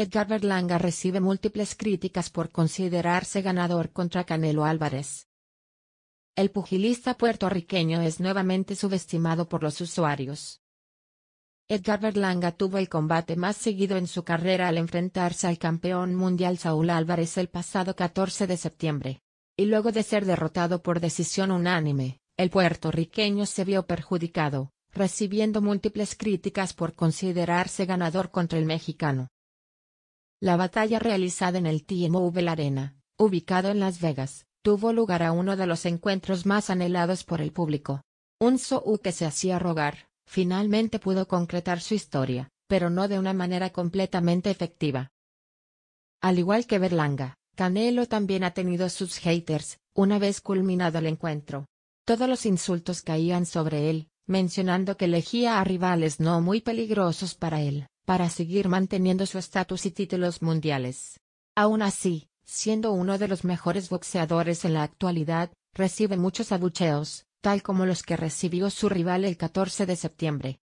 Edgar Berlanga recibe múltiples críticas por considerarse ganador contra Canelo Álvarez. El pugilista puertorriqueño es nuevamente subestimado por los usuarios. Edgar Berlanga tuvo el combate más seguido en su carrera al enfrentarse al campeón mundial Saúl Álvarez el pasado 14 de septiembre. Y luego de ser derrotado por decisión unánime, el puertorriqueño se vio perjudicado, recibiendo múltiples críticas por considerarse ganador contra el mexicano. La batalla realizada en el T-Mobile Arena, ubicado en Las Vegas, tuvo lugar a uno de los encuentros más anhelados por el público. Un Sou que se hacía rogar, finalmente pudo concretar su historia, pero no de una manera completamente efectiva. Al igual que Berlanga, Canelo también ha tenido sus haters, una vez culminado el encuentro. Todos los insultos caían sobre él, mencionando que elegía a rivales no muy peligrosos para él para seguir manteniendo su estatus y títulos mundiales. Aún así, siendo uno de los mejores boxeadores en la actualidad, recibe muchos abucheos, tal como los que recibió su rival el 14 de septiembre.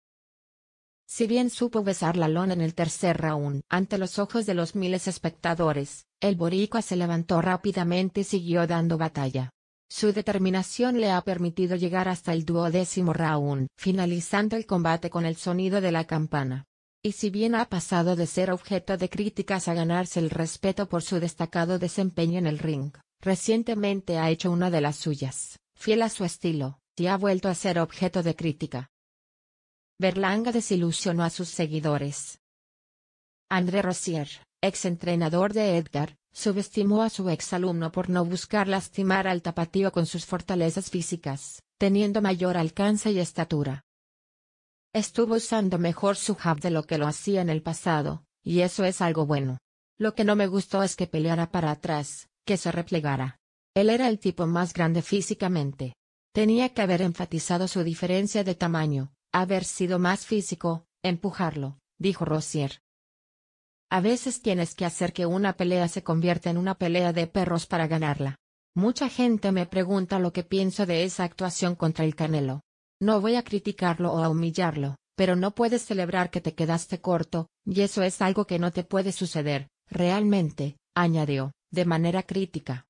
Si bien supo besar la lona en el tercer round ante los ojos de los miles espectadores, el boricua se levantó rápidamente y siguió dando batalla. Su determinación le ha permitido llegar hasta el duodécimo round, finalizando el combate con el sonido de la campana y si bien ha pasado de ser objeto de críticas a ganarse el respeto por su destacado desempeño en el ring, recientemente ha hecho una de las suyas, fiel a su estilo, y ha vuelto a ser objeto de crítica. Berlanga desilusionó a sus seguidores. André Rossier, ex entrenador de Edgar, subestimó a su ex-alumno por no buscar lastimar al tapatío con sus fortalezas físicas, teniendo mayor alcance y estatura. Estuvo usando mejor su jab de lo que lo hacía en el pasado, y eso es algo bueno. Lo que no me gustó es que peleara para atrás, que se replegara. Él era el tipo más grande físicamente. Tenía que haber enfatizado su diferencia de tamaño, haber sido más físico, empujarlo, dijo Rossier. A veces tienes que hacer que una pelea se convierta en una pelea de perros para ganarla. Mucha gente me pregunta lo que pienso de esa actuación contra el Canelo. No voy a criticarlo o a humillarlo, pero no puedes celebrar que te quedaste corto, y eso es algo que no te puede suceder, realmente, añadió, de manera crítica.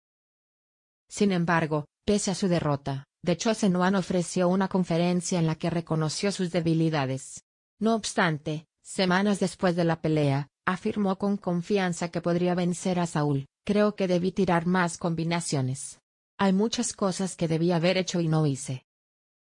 Sin embargo, pese a su derrota, de Chosenuan ofreció una conferencia en la que reconoció sus debilidades. No obstante, semanas después de la pelea, afirmó con confianza que podría vencer a Saúl, creo que debí tirar más combinaciones. Hay muchas cosas que debí haber hecho y no hice.